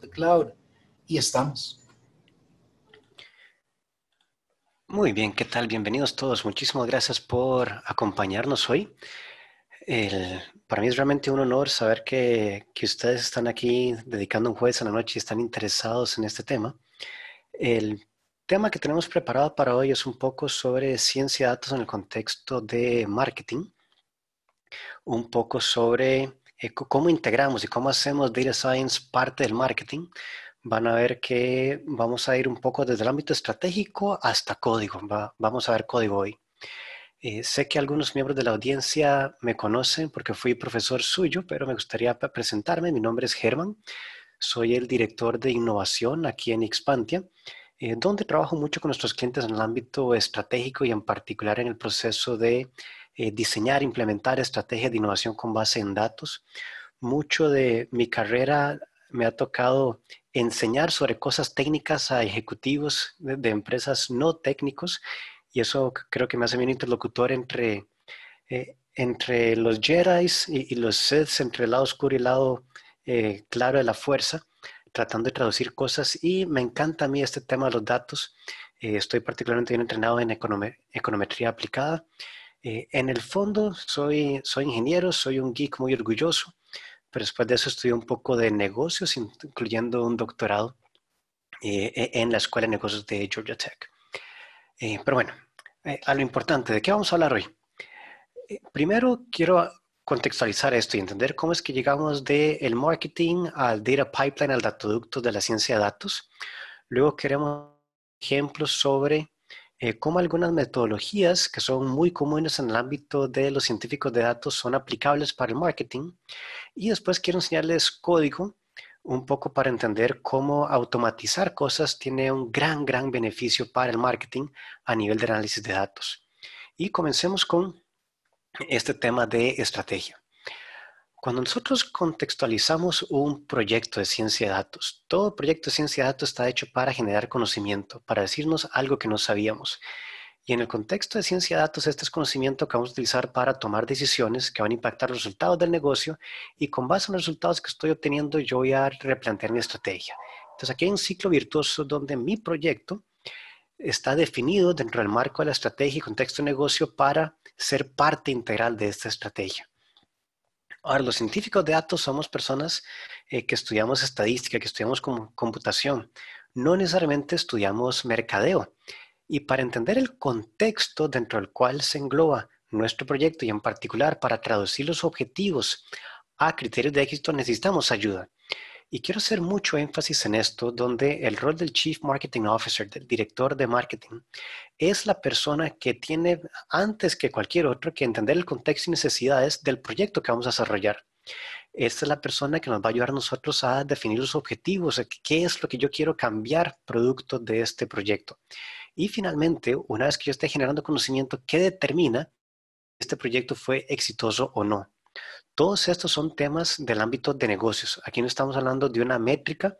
de cloud. Y estamos. Muy bien, ¿qué tal? Bienvenidos todos. Muchísimas gracias por acompañarnos hoy. para mí es realmente un honor saber que, que, ustedes están aquí dedicando un jueves a la noche y están interesados en este tema. El tema que tenemos preparado para hoy es un poco sobre ciencia de datos en el contexto de marketing, un poco sobre eh, cómo integramos y cómo hacemos Data Science parte del marketing, van a ver que vamos a ir un poco desde el ámbito estratégico hasta código. vamos a ver código hoy. Eh, sé que algunos miembros de la audiencia me conocen porque fui profesor suyo, pero me gustaría presentarme. Mi nombre es Germán. Soy el director de innovación aquí en Expantia, eh, donde trabajo mucho con nuestros clientes en el ámbito estratégico y en particular en el proceso de eh, diseñar, implementar estrategias de innovación con base en datos. Mucho de mi carrera me ha tocado enseñar sobre cosas técnicas a ejecutivos de, empresas no técnicos y eso creo que me hace bien interlocutor entre, eh, entre los Jedi y, los Sith, entre el lado oscuro y el lado eh, claro de la fuerza, tratando de traducir cosas y me encanta a mí este tema de los datos. Eh, estoy particularmente bien entrenado en econometría aplicada eh, en el fondo soy, soy ingeniero, soy un geek muy orgulloso, pero después de eso estudié un poco de negocios, incluyendo un doctorado eh, e-, en la Escuela de Negocios de Georgia Tech. Eh, pero bueno, a lo importante, ¿de qué vamos a hablar hoy? primero quiero contextualizar esto y entender cómo es que llegamos del marketing al data pipeline, al datoducto de la ciencia de datos. Luego queremos ejemplos sobre eh, cómo algunas metodologías que son muy comunes en el ámbito de los científicos de datos son aplicables para el marketing. Y después quiero enseñarles código un poco para entender cómo automatizar cosas tiene un gran, gran beneficio para el marketing a nivel de análisis de datos. Y comencemos con este tema de estrategia. Cuando nosotros contextualizamos un proyecto de ciencia de datos, todo proyecto de ciencia de datos está hecho para generar conocimiento, para decirnos algo que no sabíamos. Y en el contexto de ciencia de datos, este es conocimiento que vamos a utilizar para tomar decisiones que van a impactar los resultados del negocio y con base en los resultados que estoy obteniendo, yo voy a replantear mi estrategia. Entonces, aquí hay un ciclo virtuoso donde mi proyecto está definido dentro del marco de la estrategia y contexto de negocio para ser parte integral de esta estrategia. Ahora, los científicos de datos somos personas eh, que estudiamos estadística, que estudiamos computación. No necesariamente estudiamos mercadeo. Y para entender el contexto dentro del cual se engloba nuestro proyecto y en particular para traducir los objetivos a criterios de éxito necesitamos ayuda. Y quiero hacer mucho énfasis en esto, donde el rol del Chief Marketing Officer, del director de marketing, es la persona que tiene, antes que cualquier otro, que entender el contexto y necesidades del proyecto que vamos a desarrollar. Esta es la persona que nos va a ayudar a nosotros a definir los objetivos, qué es lo que yo quiero cambiar producto de este proyecto. Y finalmente, una vez que yo esté generando conocimiento, ¿qué determina si este proyecto fue exitoso o no? Todos estos son temas del ámbito de negocios. Aquí no estamos hablando de una métrica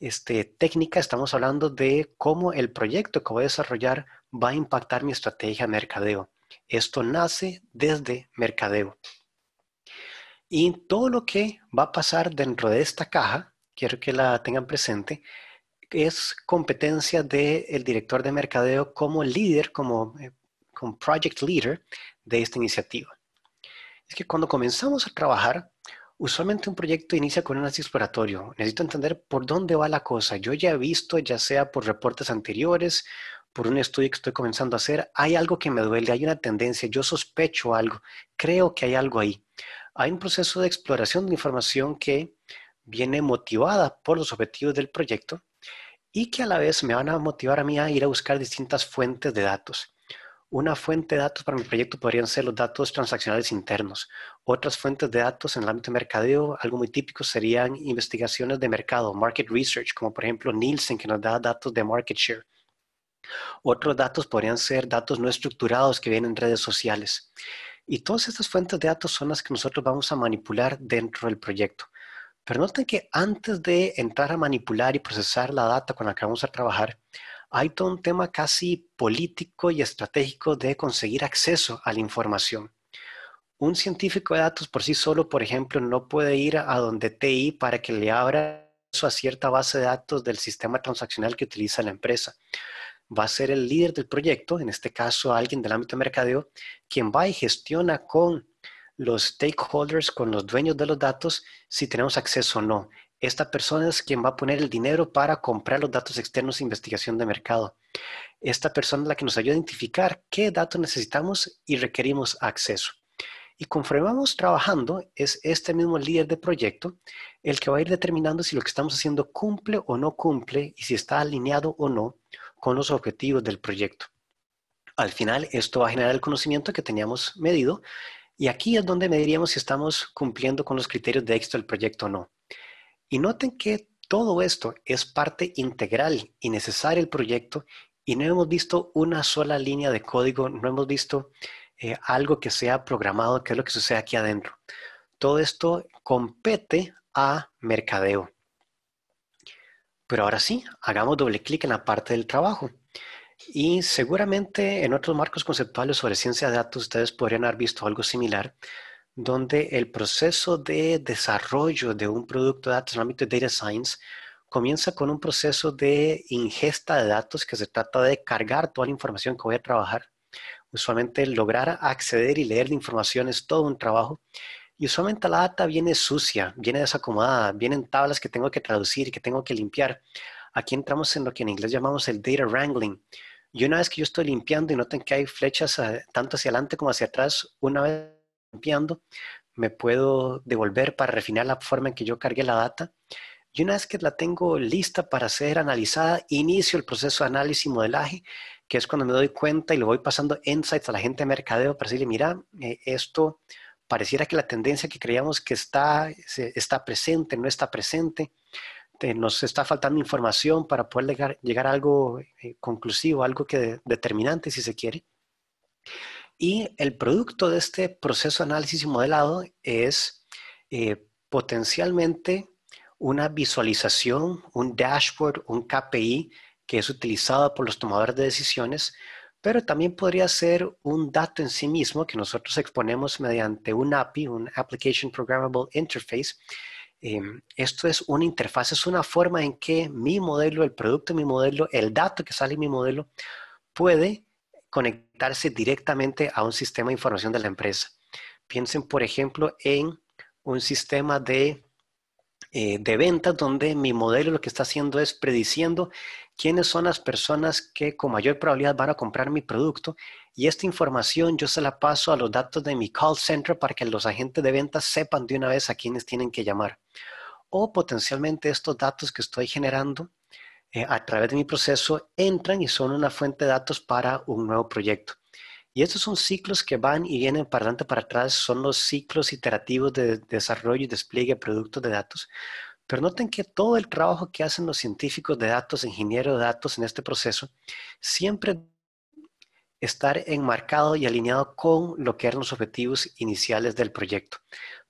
este, técnica, estamos hablando de cómo el proyecto que voy a desarrollar va a impactar mi estrategia de mercadeo. Esto nace desde mercadeo. Y todo lo que va a pasar dentro de esta caja, quiero que la tengan presente, es competencia del director de mercadeo como líder, como, eh, como project leader de esta iniciativa es que cuando comenzamos a trabajar, usualmente un proyecto inicia con un análisis exploratorio. Necesito entender por dónde va la cosa. Yo ya he visto, ya sea por reportes anteriores, por un estudio que estoy comenzando a hacer, hay algo que me duele, hay una tendencia, yo sospecho algo, creo que hay algo ahí. Hay un proceso de exploración de información que viene motivada por los objetivos del proyecto y que a la vez me van a motivar a mí a ir a buscar distintas fuentes de datos. Una fuente de datos para mi proyecto podrían ser los datos transaccionales internos. Otras fuentes de datos en el ámbito de mercadeo, algo muy típico serían investigaciones de mercado, market research, como por ejemplo Nielsen, que nos da datos de market share. Otros datos podrían ser datos no estructurados que vienen en redes sociales. Y todas estas fuentes de datos son las que nosotros vamos a manipular dentro del proyecto. Pero noten que antes de entrar a manipular y procesar la data con la que vamos a trabajar, hay todo un tema casi político y estratégico de conseguir acceso a la información. Un científico de datos por sí solo, por ejemplo, no puede ir a donde TI para que le abra a cierta base de datos del sistema transaccional que utiliza la empresa. Va a ser el líder del proyecto, en este caso alguien del ámbito de mercadeo, quien va y gestiona con los stakeholders, con los dueños de los datos, si tenemos acceso o no esta persona es quien va a poner el dinero para comprar los datos externos de investigación de mercado. Esta persona es la que nos ayuda a identificar qué datos necesitamos y requerimos acceso. Y conforme vamos trabajando, es este mismo líder de proyecto el que va a ir determinando si lo que estamos haciendo cumple o no cumple y si está alineado o no con los objetivos del proyecto. Al final, esto va a generar el conocimiento que teníamos medido y aquí es donde mediríamos si estamos cumpliendo con los criterios de éxito del proyecto o no. Y noten que todo esto es parte integral y necesaria del proyecto y no hemos visto una sola línea de código, no hemos visto eh, algo que sea programado, que es lo que sucede aquí adentro. Todo esto compete a mercadeo. Pero ahora sí, hagamos doble clic en la parte del trabajo. Y seguramente en otros marcos conceptuales sobre ciencia de datos ustedes podrían haber visto algo similar, donde el proceso de desarrollo de un producto de datos en el ámbito de Data Science comienza con un proceso de ingesta de datos que se trata de cargar toda la información que voy a trabajar. Usualmente lograr acceder y leer la información es todo un trabajo. Y usualmente la data viene sucia, viene desacomodada, vienen tablas que tengo que traducir, que tengo que limpiar. Aquí entramos en lo que en inglés llamamos el data wrangling. Y una vez que yo estoy limpiando y noten que hay flechas eh, tanto hacia adelante como hacia atrás, una vez limpiando, me puedo devolver para refinar la forma en que yo cargué la data. Y una vez que la tengo lista para ser analizada, inicio el proceso de análisis y modelaje, que es cuando me doy cuenta y le voy pasando insights a la gente de mercadeo para decirle, mira, eh, esto pareciera que la tendencia que creíamos que está, está presente, no está presente, nos está faltando información para poder llegar, llegar a algo eh, conclusivo, algo que determinante si se quiere. Y el producto de este proceso de análisis y modelado es eh, potencialmente una visualización, un dashboard, un KPI que es utilizado por los tomadores de decisiones, pero también podría ser un dato en sí mismo que nosotros exponemos mediante un API, un Application Programmable Interface. Em, esto es una interfaz, es una forma en que mi modelo, el producto de mi modelo, el dato que sale en mi modelo, puede conectarse directamente a un sistema de información de la empresa. Piensen, por ejemplo, en un sistema de, eh, de ventas donde mi modelo lo que está haciendo es prediciendo quiénes son las personas que con mayor probabilidad van a comprar mi producto y esta información yo se la paso a los datos de mi call center para que los agentes de ventas sepan de una vez a quiénes tienen que llamar. O potencialmente estos datos que estoy generando eh, a través de mi proceso entran y son una fuente de datos para un nuevo proyecto. Y estos son ciclos que van y vienen para adelante, para atrás, son los ciclos iterativos de desarrollo y despliegue de productos de datos. Pero noten que todo el trabajo que hacen los científicos de datos, ingenieros de datos en este proceso, siempre estar enmarcado y alineado con lo que eran los objetivos iniciales del proyecto.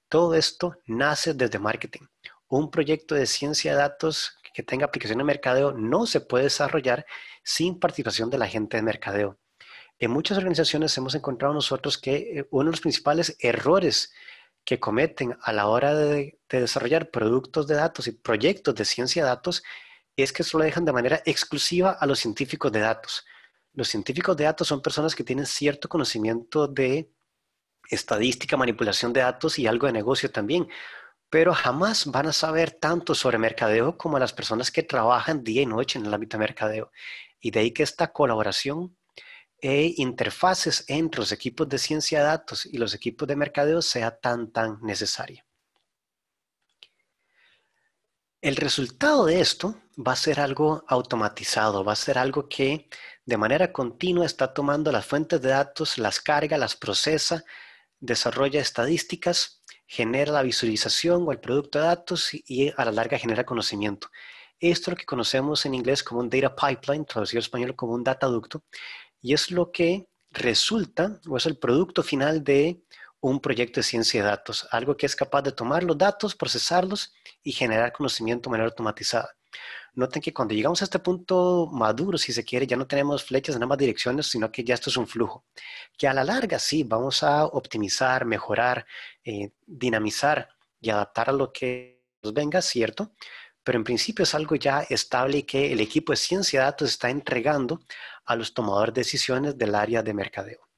Todo esto nace desde marketing. Un proyecto de ciencia de datos que tenga aplicación en mercadeo no se puede desarrollar sin participación de la gente de mercadeo. En muchas organizaciones hemos encontrado nosotros que eh, uno de los principales errores que cometen a la hora de, desarrollar productos de datos y proyectos de ciencia de datos es que solo dejan de manera exclusiva a los científicos de datos. Los científicos de datos son personas que tienen cierto conocimiento de estadística, manipulación de datos y algo de negocio también, pero jamás van a saber tanto sobre mercadeo como las personas que trabajan día y noche en el ámbito de mercadeo. Y de ahí que esta colaboración e interfaces entre los equipos de ciencia de datos y los equipos de mercadeo sea tan, tan necesaria. El resultado de esto va a ser algo automatizado, va a ser algo que de manera continua está tomando las fuentes de datos, las carga, las procesa, desarrolla estadísticas genera la visualización o el producto de datos y a la larga genera conocimiento. Esto es lo que conocemos en inglés como un data pipeline, traducido al español como un data ducto, y es lo que resulta o es el producto final de un proyecto de ciencia de datos, algo que es capaz de tomar los datos, procesarlos y generar conocimiento de manera automatizada. Noten que cuando llegamos a este punto maduro, si se quiere, ya no tenemos flechas en ambas direcciones, sino que ya esto es un flujo, que a la larga sí, vamos a optimizar, mejorar, eh, dinamizar y adaptar a lo que nos venga, ¿cierto? Pero en principio es algo ya estable que el equipo de ciencia de datos está entregando a los tomadores de decisiones del área de mercadeo.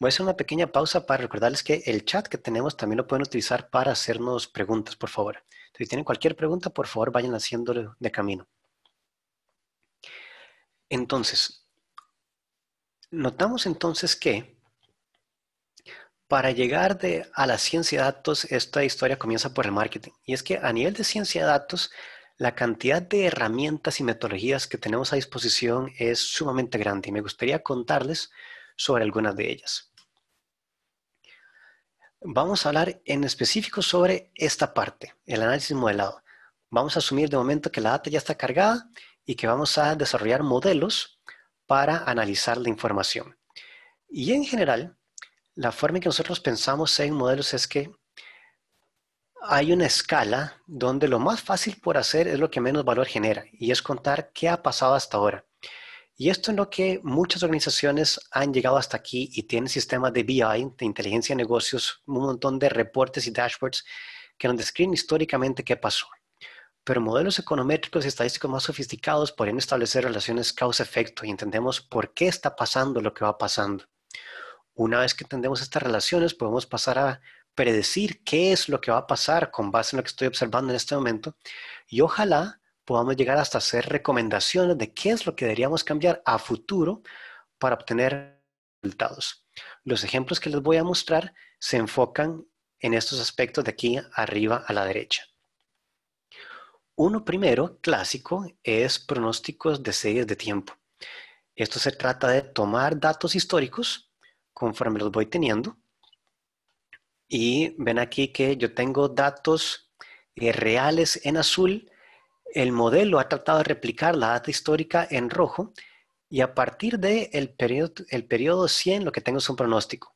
Voy a hacer una pequeña pausa para recordarles que el chat que tenemos también lo pueden utilizar para hacernos preguntas, por favor. si tienen cualquier pregunta, por favor, vayan haciéndolo de camino. Entonces, notamos entonces que para llegar a la ciencia de datos, esta historia comienza por el marketing. Y es que a nivel de ciencia de datos, la cantidad de herramientas y metodologías que tenemos a disposición es sumamente grande y me gustaría contarles sobre algunas de ellas. Vamos a hablar en específico sobre esta parte, el análisis modelado. Vamos a asumir de momento que la data ya está cargada y que vamos a desarrollar modelos para analizar la información. Y en general, la forma en que nosotros pensamos en modelos es que hay una escala donde lo más fácil por hacer es lo que menos valor genera y es contar qué ha pasado hasta ahora. Y esto es lo que muchas organizaciones han llegado hasta aquí y tienen sistemas de BI, de inteligencia de negocios, un montón de reportes y dashboards que nos describen históricamente qué pasó. Pero modelos econométricos y estadísticos más sofisticados podrían establecer relaciones causa-efecto y entendemos por qué está pasando lo que va pasando. Una vez que entendemos estas relaciones, podemos pasar a predecir qué es lo que va a pasar con base en lo que estoy observando en este momento y ojalá podamos llegar hasta hacer recomendaciones de qué es lo que deberíamos cambiar a futuro para obtener resultados. Los ejemplos que les voy a mostrar se enfocan en estos aspectos de aquí arriba a la derecha. Uno primero, clásico, es pronósticos de series de tiempo. Esto se trata de tomar datos históricos conforme los voy teniendo. Y ven aquí que yo tengo datos eh, reales en azul el modelo ha tratado de replicar la data histórica en rojo y a partir del periodo, el periodo 100 lo que tengo es un pronóstico.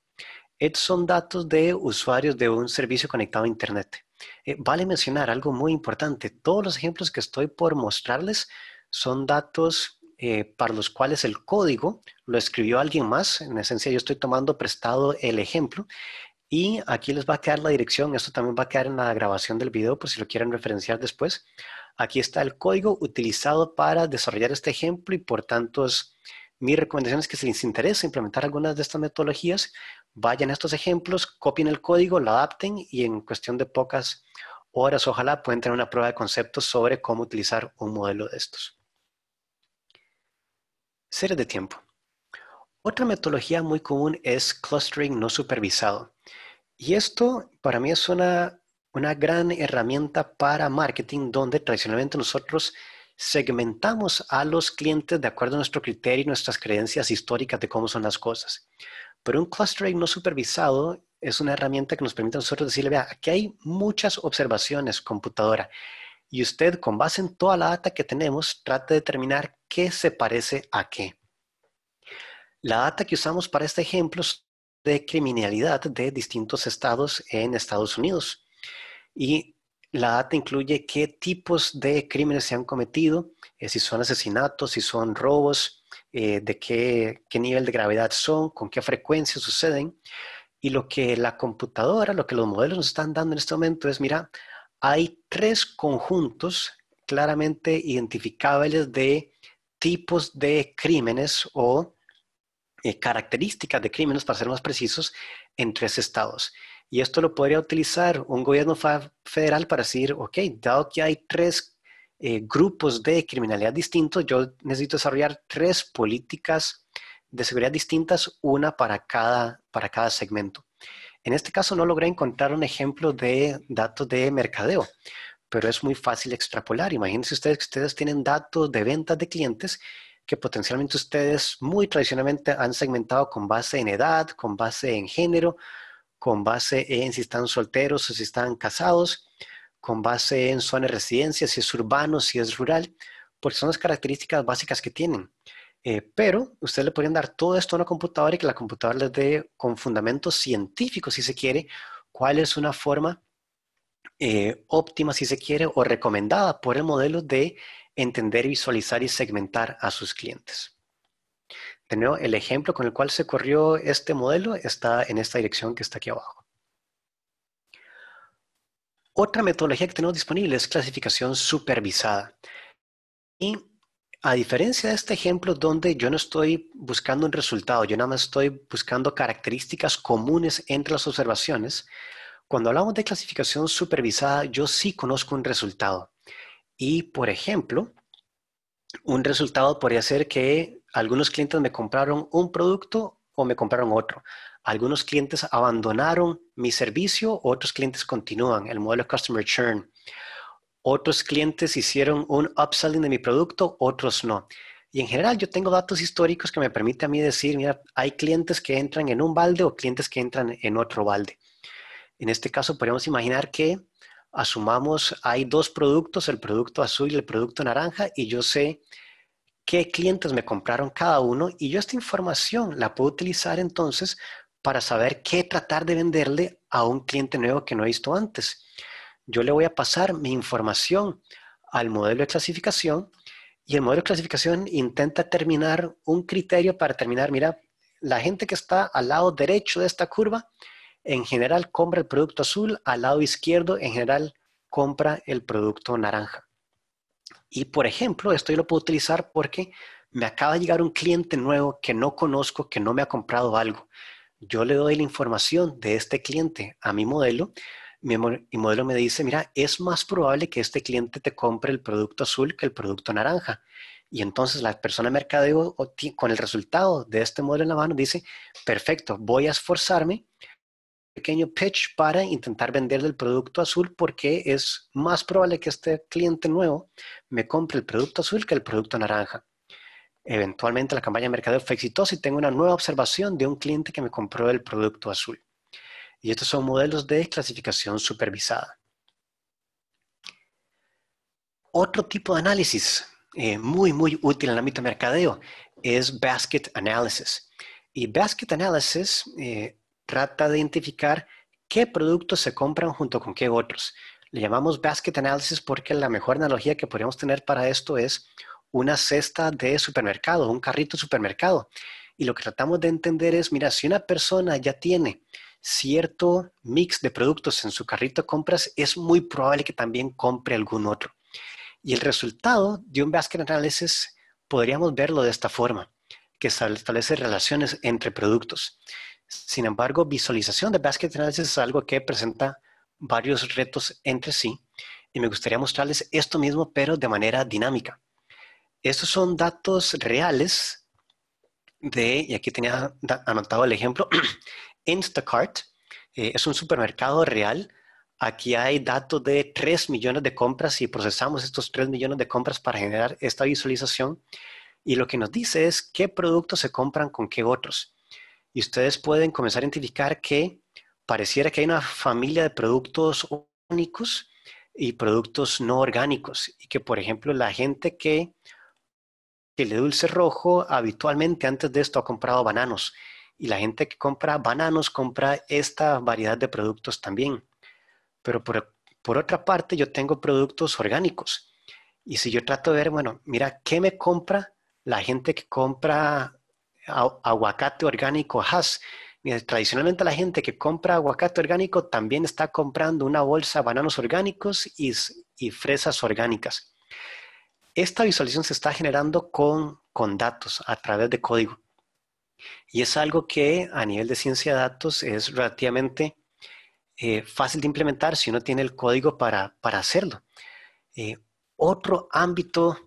Estos son datos de usuarios de un servicio conectado a Internet. Eh, vale mencionar algo muy importante. Todos los ejemplos que estoy por mostrarles son datos eh, para los cuales el código lo escribió alguien más. En esencia yo estoy tomando prestado el ejemplo y aquí les va a quedar la dirección, esto también va a quedar en la grabación del video por si lo quieren referenciar después. Aquí está el código utilizado para desarrollar este ejemplo y por tanto es mi recomendación es que si les interesa implementar algunas de estas metodologías, vayan a estos ejemplos, copien el código, lo adapten y en cuestión de pocas horas, ojalá pueden tener una prueba de conceptos sobre cómo utilizar un modelo de estos. Series de tiempo. Otra metodología muy común es clustering no supervisado. Y esto para mí es una, gran herramienta para marketing donde tradicionalmente nosotros segmentamos a los clientes de acuerdo a nuestro criterio y nuestras creencias históricas de cómo son las cosas. Pero un clustering no supervisado es una herramienta que nos permite a nosotros decirle, vea, aquí hay muchas observaciones, computadora, y usted con base en toda la data que tenemos, trata de determinar qué se parece a qué. La data que usamos para este ejemplo de criminalidad de distintos estados en Estados Unidos. Y la data incluye qué tipos de crímenes se han cometido, eh, si son asesinatos, si son robos, eh, de qué, qué nivel de gravedad son, con qué frecuencia suceden. Y lo que la computadora, lo que los modelos nos están dando en este momento es, mira, hay tres conjuntos claramente identificables de tipos de crímenes o eh, características de crímenes, para ser más precisos, en tres estados. Y esto lo podría utilizar un gobierno federal para decir, ok, dado que hay tres eh, grupos de criminalidad distintos, yo necesito desarrollar tres políticas de seguridad distintas, una para cada, para cada segmento. En este caso no logré encontrar un ejemplo de datos de mercadeo, pero es muy fácil extrapolar. Imagínense ustedes que ustedes tienen datos de ventas de clientes que potencialmente ustedes muy tradicionalmente han segmentado con base en edad, con base en género, con base en si están solteros o si están casados, con base en zona de residencia, si es urbano, si es rural, porque son las características básicas que tienen. Eh, pero ustedes le podrían dar todo esto a una computadora y que la computadora les dé con fundamentos científicos, si se quiere, cuál es una forma eh, óptima, si se quiere, o recomendada por el modelo de entender, visualizar y segmentar a sus clientes. De el ejemplo con el cual se corrió este modelo está en esta dirección que está aquí abajo. Otra metodología que tenemos disponible es clasificación supervisada. Y a diferencia de este ejemplo donde yo no estoy buscando un resultado, yo nada más estoy buscando características comunes entre las observaciones, cuando hablamos de clasificación supervisada, yo sí conozco un resultado. Y, por ejemplo, un resultado podría ser que algunos clientes me compraron un producto o me compraron otro. Algunos clientes abandonaron mi servicio, otros clientes continúan, el modelo Customer Churn. Otros clientes hicieron un upselling de mi producto, otros no. Y en general yo tengo datos históricos que me permite a mí decir, mira, hay clientes que entran en un balde o clientes que entran en otro balde. En este caso podríamos imaginar que asumamos, hay dos productos, el producto azul y el producto naranja, y yo sé qué clientes me compraron cada uno, y yo esta información la puedo utilizar entonces para saber qué tratar de venderle a un cliente nuevo que no he visto antes. Yo le voy a pasar mi información al modelo de clasificación y el modelo de clasificación intenta terminar un criterio para terminar, mira, la gente que está al lado derecho de esta curva en general compra el producto azul, al lado izquierdo en general compra el producto naranja. Y por ejemplo, esto yo lo puedo utilizar porque me acaba de llegar un cliente nuevo que no conozco, que no me ha comprado algo. Yo le doy la información de este cliente a mi modelo. Mi modelo me dice, mira, es más probable que este cliente te compre el producto azul que el producto naranja. Y entonces la persona de mercadeo con el resultado de este modelo en la mano dice, perfecto, voy a esforzarme pequeño pitch para intentar venderle el producto azul porque es más probable que este cliente nuevo me compre el producto azul que el producto naranja. Eventualmente la campaña de mercadeo fue exitosa y tengo una nueva observación de un cliente que me compró el producto azul. Y estos son modelos de clasificación supervisada. Otro tipo de análisis eh, muy, muy útil en el ámbito mercadeo es basket analysis. Y basket analysis eh, trata de identificar qué productos se compran junto con qué otros. Le llamamos basket analysis porque la mejor analogía que podríamos tener para esto es una cesta de supermercado, un carrito de supermercado. Y lo que tratamos de entender es, mira, si una persona ya tiene cierto mix de productos en su carrito de compras, es muy probable que también compre algún otro. Y el resultado de un basket analysis podríamos verlo de esta forma, que establece relaciones entre productos. Sin embargo, visualización de Basket Analysis es algo que presenta varios retos entre sí y me gustaría mostrarles esto mismo, pero de manera dinámica. Estos son datos reales de, y aquí tenía anotado el ejemplo, Instacart eh, es un supermercado real. Aquí hay datos de 3 millones de compras y procesamos estos 3 millones de compras para generar esta visualización. Y lo que nos dice es qué productos se compran con qué otros y ustedes pueden comenzar a identificar que pareciera que hay una familia de productos orgánicos y productos no orgánicos y que, por ejemplo, la gente que, le dulce rojo habitualmente antes de esto ha comprado bananos y la gente que compra bananos compra esta variedad de productos también. Pero por, por otra parte, yo tengo productos orgánicos y si yo trato de ver, bueno, mira, ¿qué me compra la gente que compra aguacate orgánico has Tradicionalmente la gente que compra aguacate orgánico también está comprando una bolsa de bananos orgánicos y, fresas orgánicas. Esta visualización se está generando con, datos a través de código. Y es algo que a nivel de ciencia de datos es relativamente eh, fácil de implementar si uno tiene el código para, hacerlo. Eh, otro ámbito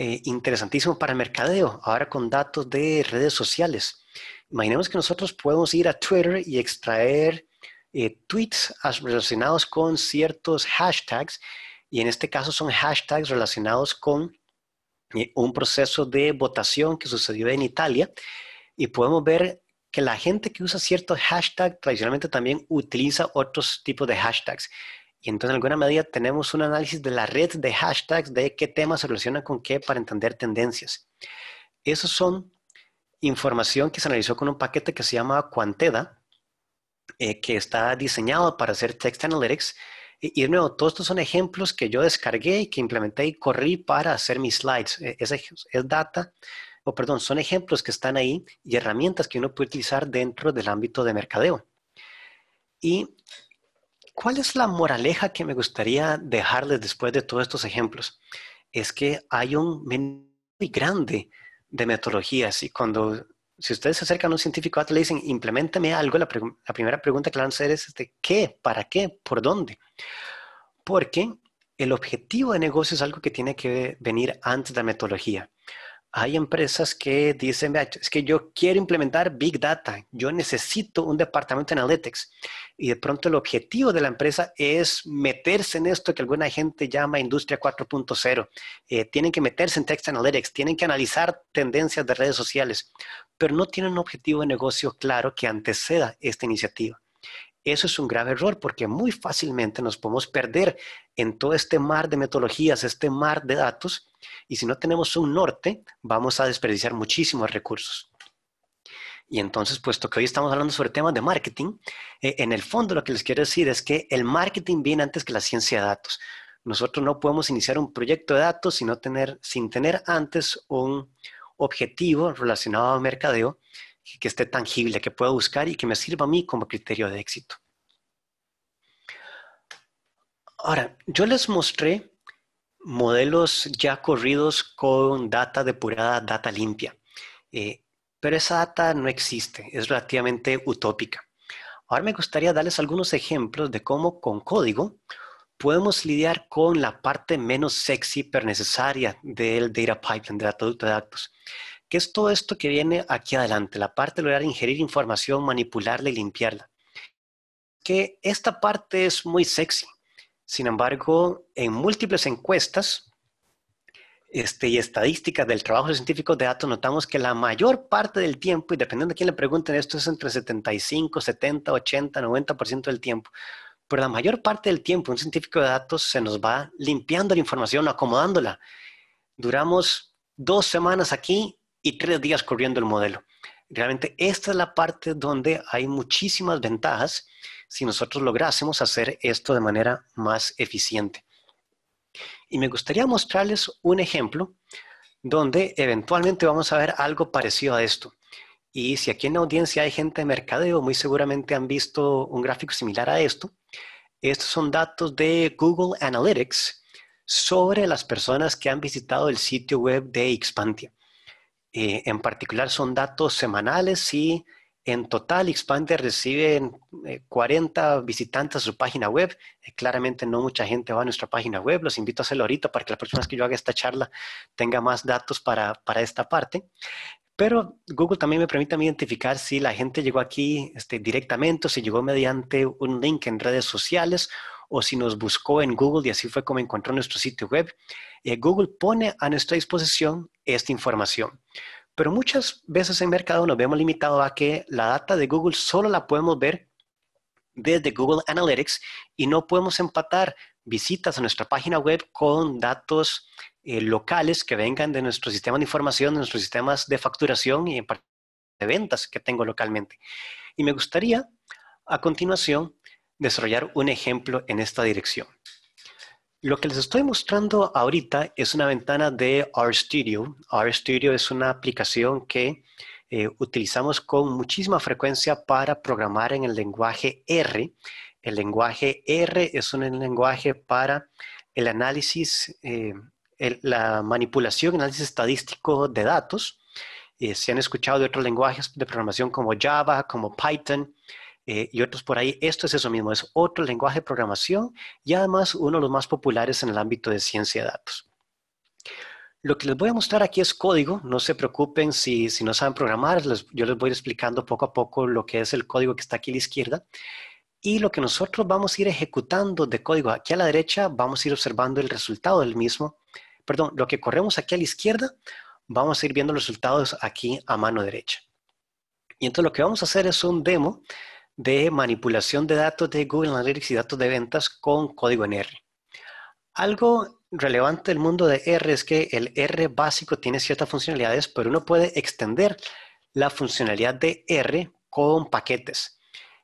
eh, interesantísimo para mercadeo, ahora con datos de redes sociales. Imaginemos que nosotros podemos ir a Twitter y extraer eh, tweets relacionados con ciertos hashtags, y en este caso son hashtags relacionados con eh, un proceso de votación que sucedió en Italia, y podemos ver que la gente que usa ciertos hashtags tradicionalmente también utiliza otros tipos de hashtags. Y entonces, en alguna medida, tenemos un análisis de la red de hashtags de qué temas se relacionan con qué para entender tendencias. Esos son información que se analizó con un paquete que se llama Quanteda, eh, que está diseñado para hacer text analytics. Y, de nuevo, todos estos son ejemplos que yo descargué y que implementé y corrí para hacer mis slides. E, es, es data, o perdón, son ejemplos que están ahí y herramientas que uno puede utilizar dentro del ámbito de mercadeo. Y ¿Cuál es la moraleja que me gustaría dejarles después de todos estos ejemplos? Es que hay un menú muy grande de metodologías y cuando, si ustedes se acercan a un científico le dicen, implementeme algo, la, primera pregunta que le van a hacer es, de este, ¿qué? ¿Para qué? ¿Por dónde? Porque el objetivo de negocio es algo que tiene que venir antes de la metodología hay empresas que dicen, es que yo quiero implementar Big Data, yo necesito un departamento de Analytics. Y de pronto el objetivo de la empresa es meterse en esto que alguna gente llama Industria 4.0. Eh, tienen que meterse en Text Analytics, tienen que analizar tendencias de redes sociales, pero no tienen un objetivo de negocio claro que anteceda esta iniciativa. Eso es un grave error porque muy fácilmente nos podemos perder en todo este mar de metodologías, este mar de datos y si no tenemos un norte, vamos a desperdiciar muchísimos recursos. Y entonces, puesto que hoy estamos hablando sobre temas de marketing, eh, en el fondo lo que les quiero decir es que el marketing viene antes que la ciencia de datos. Nosotros no podemos iniciar un proyecto de datos sin, tener, sin tener antes un objetivo relacionado al mercadeo que esté tangible, que pueda buscar y que me sirva a mí como criterio de éxito. Ahora, yo les mostré modelos ya corridos con data depurada, data limpia. Eh, pero esa data no existe, es relativamente utópica. Ahora me gustaría darles algunos ejemplos de cómo con código podemos lidiar con la parte menos sexy pero necesaria del data pipeline, la producto de datos, que es todo esto que viene aquí adelante, la parte de lograr ingerir información, manipularla y limpiarla. Que esta parte es muy sexy, sin embargo, en múltiples encuestas este, y estadísticas del trabajo científico de datos, notamos que la mayor parte del tiempo, y dependiendo de quién le pregunten, esto es entre 75, 70, 80, 90% del tiempo, pero la mayor parte del tiempo un científico de datos se nos va limpiando la información, acomodándola. Duramos dos semanas aquí y tres días corriendo el modelo. Realmente esta es la parte donde hay muchísimas ventajas si nosotros lográsemos hacer esto de manera más eficiente. Y me gustaría mostrarles un ejemplo donde eventualmente vamos a ver algo parecido a esto. Y si aquí en la audiencia hay gente de mercadeo, muy seguramente han visto un gráfico similar a esto. Estos son datos de Google Analytics sobre las personas que han visitado el sitio web de Expantia. Eh, en particular son datos semanales y en total Expander recibe 40 eh, visitantes a su página web. Eh, claramente no mucha gente va a nuestra página web. Los invito a hacerlo ahorita para que las personas que yo haga esta charla tenga más datos para, esta parte. Pero Google también me permite identificar si la gente llegó aquí este, directamente o si llegó mediante un link en redes sociales o si nos buscó en Google y así fue como encontró nuestro sitio web, eh, Google pone a nuestra disposición esta información. Pero muchas veces en mercado nos vemos limitados a que la data de Google solo la podemos ver desde Google Analytics y no podemos empatar visitas a nuestra página web con datos eh, locales que vengan de nuestro sistema de información, de nuestros sistemas de facturación y de ventas que tengo localmente. Y me gustaría a continuación desarrollar un ejemplo en esta dirección. Lo que les estoy mostrando ahorita es una ventana de RStudio. RStudio es una aplicación que eh, utilizamos con muchísima frecuencia para programar en el lenguaje R. El lenguaje R es un lenguaje para el análisis, eh, la manipulación, análisis estadístico de datos. Eh, Se han escuchado de otros lenguajes de programación como Java, como Python, eh, y otros por ahí. Esto es eso mismo, es otro lenguaje de programación y además uno de los más populares en el ámbito de ciencia de datos. Lo que les voy a mostrar aquí es código, no se preocupen si, si no saben programar, yo les voy a ir explicando poco a poco lo que es el código que está aquí a la izquierda. Y lo que nosotros vamos a ir ejecutando de código aquí a la derecha, vamos a ir observando el resultado del mismo. Perdón, lo que corremos aquí a la izquierda, vamos a ir viendo los resultados aquí a mano derecha. Y entonces lo que vamos a hacer es un demo de manipulación de datos de Google Analytics y datos de ventas con código en R. Algo relevante del mundo de R es que el R básico tiene ciertas funcionalidades, pero uno puede extender la funcionalidad de R con paquetes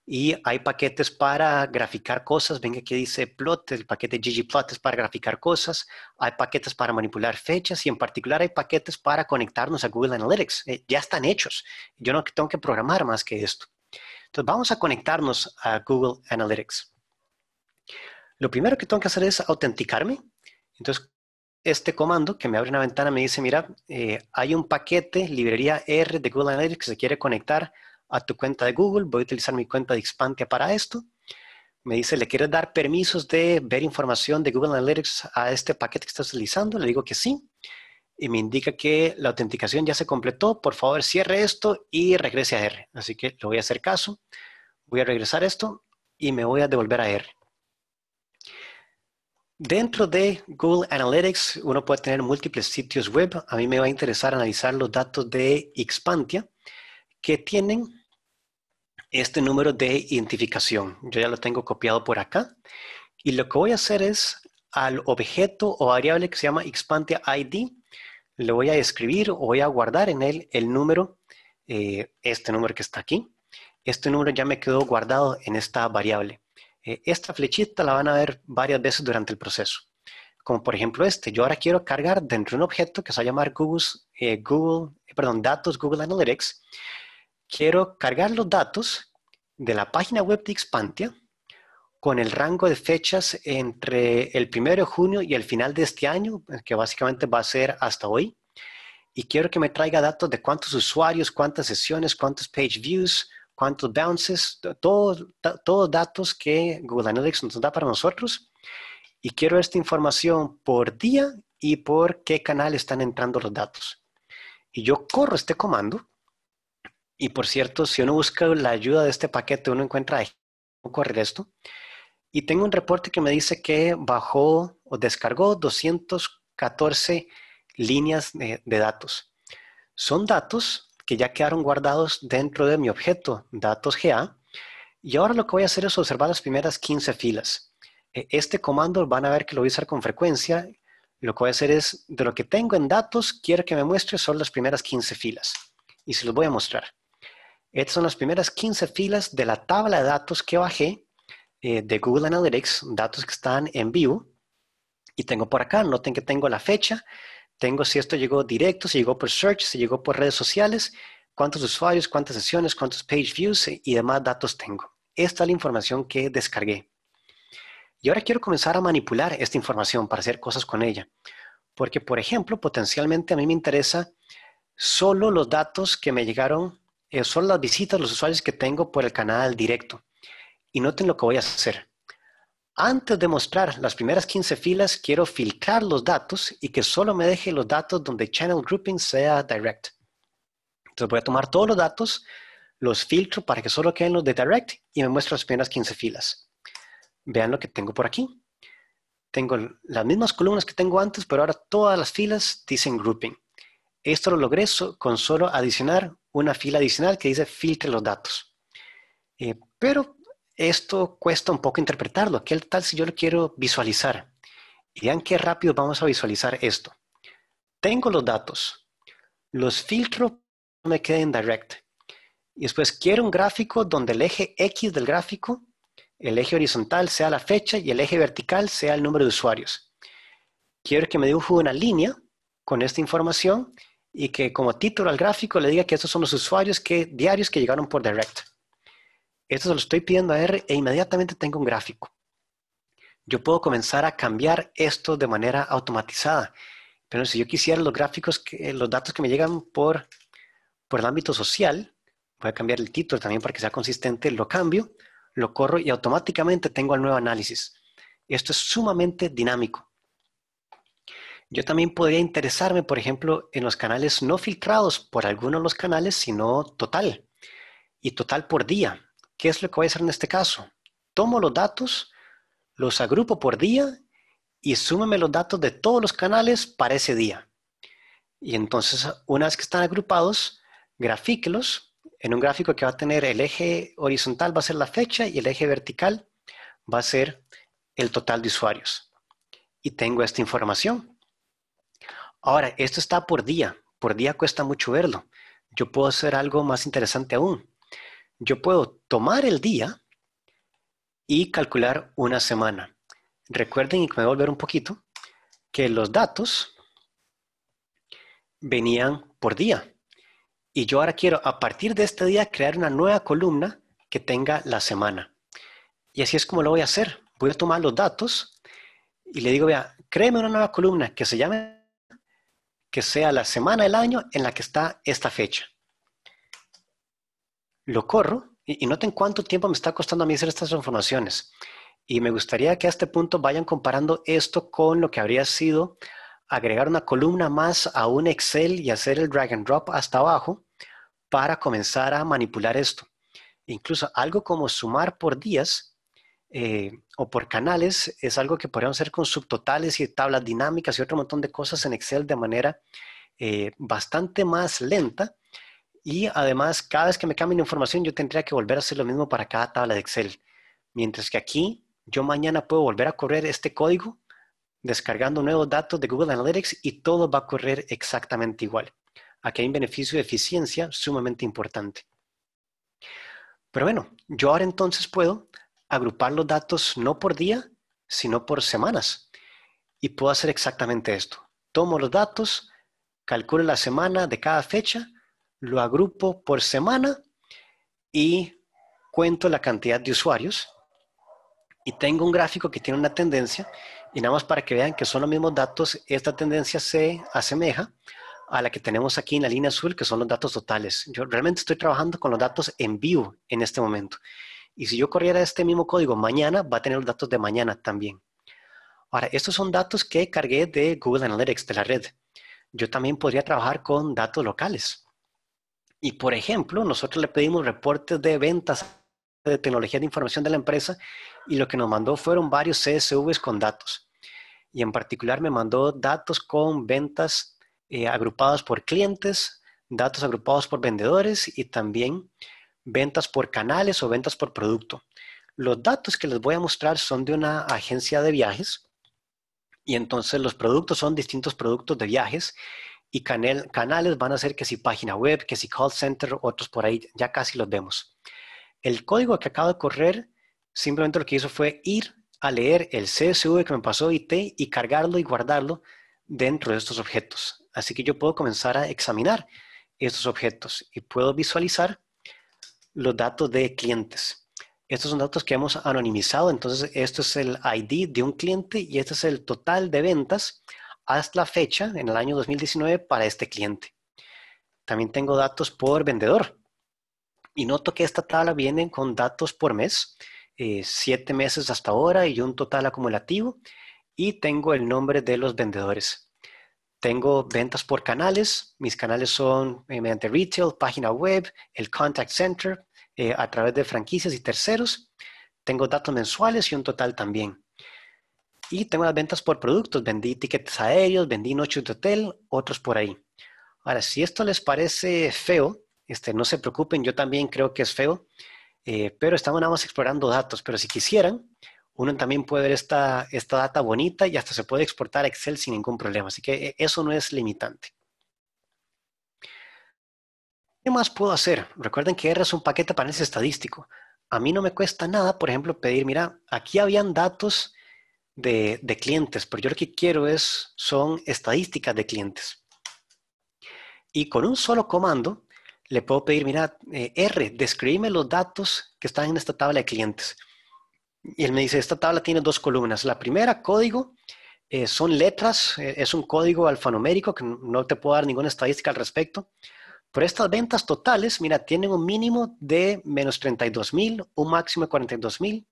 y hay paquetes para graficar cosas. Venga, aquí dice plot, el paquete ggplot es para graficar cosas. Hay paquetes para manipular fechas y en particular hay paquetes para conectarnos a Google Analytics. Eh, ya están hechos. Yo no tengo que programar más que esto. Entonces vamos a conectarnos a Google Analytics. Lo primero que tengo que hacer es autenticarme. Entonces este comando que me abre una ventana me dice, mira, eh, hay un paquete, librería R de Google Analytics que se quiere conectar a tu cuenta de Google. Voy a utilizar mi cuenta de Expantia para esto. Me dice, ¿le quieres dar permisos de ver información de Google Analytics a este paquete que estás utilizando? Le digo que sí y me indica que la autenticación ya se completó. Por favor, cierre esto y regrese a R. Así que lo voy a hacer caso. Voy a regresar esto y me voy a devolver a R. Dentro de Google Analytics, uno puede tener múltiples sitios web. A mí me va a interesar analizar los datos de Xpantia que tienen este número de identificación. Yo ya lo tengo copiado por acá. Y lo que voy a hacer es al objeto o variable que se llama Xpantia ID, le voy a escribir o voy a guardar en él el número, eh, este número que está aquí. Este número ya me quedó guardado en esta variable. Eh, esta flechita la van a ver varias veces durante el proceso. Como por ejemplo este, yo ahora quiero cargar dentro de un objeto que se va a llamar eh, Google, perdón, datos Google Analytics. Quiero cargar los datos de la página web de Expantia con el rango de fechas entre el 1 de junio y el final de este año, que básicamente va a ser hasta hoy. Y quiero que me traiga datos de cuántos usuarios, cuántas sesiones, cuántos page views, cuántos bounces, todos datos que Google Analytics nos da para nosotros. Y quiero esta información por día y por qué canal están entrando los datos. Y yo corro este comando. Y por cierto, si uno busca la ayuda de este paquete, uno encuentra cómo correr esto. Y tengo un reporte que me dice que bajó o descargó 214 líneas de, datos. Son datos que ya quedaron guardados dentro de mi objeto, datos GA. Y ahora lo que voy a hacer es observar las primeras 15 filas. E, este comando van a ver que lo voy a usar con frecuencia. Lo que voy a hacer es, de lo que tengo en datos, quiero que me muestre son las primeras 15 filas. Y se los voy a mostrar. Estas son las primeras 15 filas de la tabla de datos que bajé eh, de Google Analytics, datos que están en vivo. Y tengo por acá, noten que tengo la fecha, tengo si esto llegó directo, si llegó por search, si llegó por redes sociales, cuántos usuarios, cuántas sesiones, cuántos page views eh, y demás datos tengo. Esta es la información que descargué. Y ahora quiero comenzar a manipular esta información para hacer cosas con ella. Porque, por ejemplo, potencialmente a mí me interesa solo los datos que me llegaron, eh, solo las visitas, los usuarios que tengo por el canal directo. Y noten lo que voy a hacer. Antes de mostrar las primeras 15 filas, quiero filtrar los datos y que solo me deje los datos donde Channel Grouping sea Direct. Entonces voy a tomar todos los datos, los filtro para que solo queden los de Direct y me muestro las primeras 15 filas. Vean lo que tengo por aquí. Tengo las mismas columnas que tengo antes, pero ahora todas las filas dicen Grouping. Esto lo logré con solo adicionar una fila adicional que dice filtre los datos. Eh, pero esto cuesta un poco interpretarlo. ¿Qué tal si yo lo quiero visualizar? Y vean qué rápido vamos a visualizar esto. Tengo los datos, los filtro me en direct. Y después quiero un gráfico donde el eje X del gráfico, el eje horizontal sea la fecha y el eje vertical sea el número de usuarios. Quiero que me dibuje una línea con esta información y que como título al gráfico le diga que estos son los usuarios que, diarios que llegaron por direct. Esto se lo estoy pidiendo a R e inmediatamente tengo un gráfico. Yo puedo comenzar a cambiar esto de manera automatizada. Pero si yo quisiera los gráficos, eh, los datos que me llegan por, por el ámbito social, voy a cambiar el título también para que sea consistente, lo cambio, lo corro y automáticamente tengo el nuevo análisis. Esto es sumamente dinámico. Yo también podría interesarme, por ejemplo, en los canales no filtrados por alguno de los canales, sino total. Y total por día. ¿Qué es lo que voy a hacer en este caso? Tomo los datos, los agrupo por día y súmeme los datos de todos los canales para ese día. Y entonces, una vez que están agrupados, grafíquelos en un gráfico que va a tener el eje horizontal va a ser la fecha y el eje vertical va a ser el total de usuarios. Y tengo esta información. Ahora, esto está por día. Por día cuesta mucho verlo. Yo puedo hacer algo más interesante aún yo puedo tomar el día y calcular una semana. Recuerden, y me voy a volver un poquito, que los datos venían por día. Y yo ahora quiero, a partir de este día, crear una nueva columna que tenga la semana. Y así es como lo voy a hacer. Voy a tomar los datos y le digo, vea, créeme una nueva columna que se llame, que sea la semana del año en la que está esta fecha lo corro y, noten cuánto tiempo me está costando a mí hacer estas transformaciones. Y me gustaría que a este punto vayan comparando esto con lo que habría sido agregar una columna más a un Excel y hacer el drag and drop hasta abajo para comenzar a manipular esto. Incluso algo como sumar por días eh, o por canales es algo que podríamos hacer con subtotales y tablas dinámicas y otro montón de cosas en Excel de manera eh, bastante más lenta, y además, cada vez que me cambien información, yo tendría que volver a hacer lo mismo para cada tabla de Excel. Mientras que aquí, yo mañana puedo volver a correr este código descargando nuevos datos de Google Analytics y todo va a correr exactamente igual. Aquí hay un beneficio de eficiencia sumamente importante. Pero bueno, yo ahora entonces puedo agrupar los datos no por día, sino por semanas. Y puedo hacer exactamente esto. Tomo los datos, calculo la semana de cada fecha lo agrupo por semana y cuento la cantidad de usuarios y tengo un gráfico que tiene una tendencia y nada más para que vean que son los mismos datos, esta tendencia se asemeja a la que tenemos aquí en la línea azul, que son los datos totales. Yo realmente estoy trabajando con los datos en vivo en este momento. Y si yo corriera este mismo código mañana, va a tener los datos de mañana también. Ahora, estos son datos que cargué de Google Analytics, de la red. Yo también podría trabajar con datos locales. Y por ejemplo, nosotros le pedimos reportes de ventas de tecnología de información de la empresa y lo que nos mandó fueron varios CSVs con datos. Y en particular me mandó datos con ventas eh, agrupadas por clientes, datos agrupados por vendedores y también ventas por canales o ventas por producto. Los datos que les voy a mostrar son de una agencia de viajes y entonces los productos son distintos productos de viajes y canales van a ser que si página web, que si call center, otros por ahí, ya casi los vemos. El código que acabo de correr, simplemente lo que hizo fue ir a leer el CSV que me pasó IT y cargarlo y guardarlo dentro de estos objetos. Así que yo puedo comenzar a examinar estos objetos y puedo visualizar los datos de clientes. Estos son datos que hemos anonimizado, entonces esto es el ID de un cliente y este es el total de ventas hasta la fecha, en el año 2019, para este cliente. También tengo datos por vendedor. Y noto que esta tabla viene con datos por mes, eh, siete meses hasta ahora y un total acumulativo. Y tengo el nombre de los vendedores. Tengo ventas por canales. Mis canales son eh, mediante retail, página web, el contact center, eh, a través de franquicias y terceros. Tengo datos mensuales y un total también. Y tengo las ventas por productos. Vendí tickets aéreos, vendí noches de hotel, otros por ahí. Ahora, si esto les parece feo, este, no se preocupen, yo también creo que es feo, eh, pero estamos nada más explorando datos. Pero si quisieran, uno también puede ver esta, esta data bonita y hasta se puede exportar a Excel sin ningún problema. Así que eh, eso no es limitante. ¿Qué más puedo hacer? Recuerden que R es un paquete para ese estadístico. A mí no me cuesta nada, por ejemplo, pedir, mira, aquí habían datos de, clientes, pero yo lo que quiero es, son estadísticas de clientes. Y con un solo comando le puedo pedir, mira, eh, R, describime los datos que están en esta tabla de clientes. Y él me dice, esta tabla tiene dos columnas. La primera, código, eh, son letras, eh, es un código alfanumérico que no te puedo dar ninguna estadística al respecto. Pero estas ventas totales, mira, tienen un mínimo de menos 32 mil, un máximo de 42 mil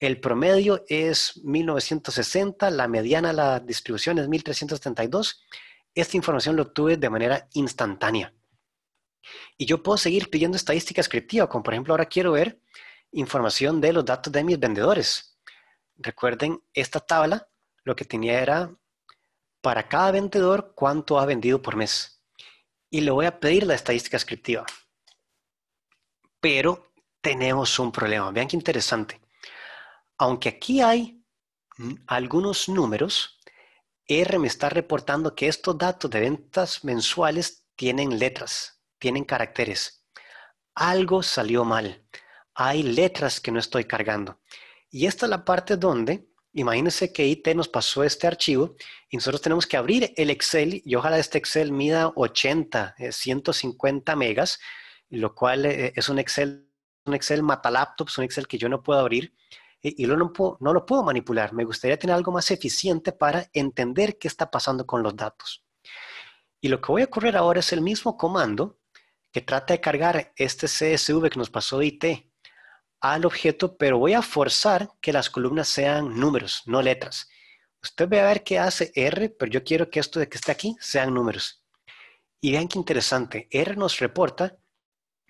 el promedio es 1960, la mediana la distribución es 1.332. Esta información lo obtuve de manera instantánea. Y yo puedo seguir pidiendo estadística descriptiva, como por ejemplo ahora quiero ver información de los datos de mis vendedores. Recuerden, esta tabla lo que tenía era para cada vendedor cuánto ha vendido por mes. Y le voy a pedir la estadística descriptiva. Pero tenemos un problema. Vean qué interesante aunque aquí hay mm. algunos números, R me está reportando que estos datos de ventas mensuales tienen letras, tienen caracteres. Algo salió mal. Hay letras que no estoy cargando. Y esta es la parte donde, imagínense que IT nos pasó este archivo y nosotros tenemos que abrir el Excel y ojalá este Excel mida 80, 150 eh, megas, lo cual eh, es un Excel, un Excel mata laptops, un Excel que yo no puedo abrir y, no, lo puedo manipular. Me gustaría tener algo más eficiente para entender qué está pasando con los datos. Y lo que voy a correr ahora es el mismo comando que trata de cargar este CSV que nos pasó IT al objeto, pero voy a forzar que las columnas sean números, no letras. Usted ve a ver qué hace R, pero yo quiero que esto de que esté aquí sean números. Y vean qué interesante, R nos reporta,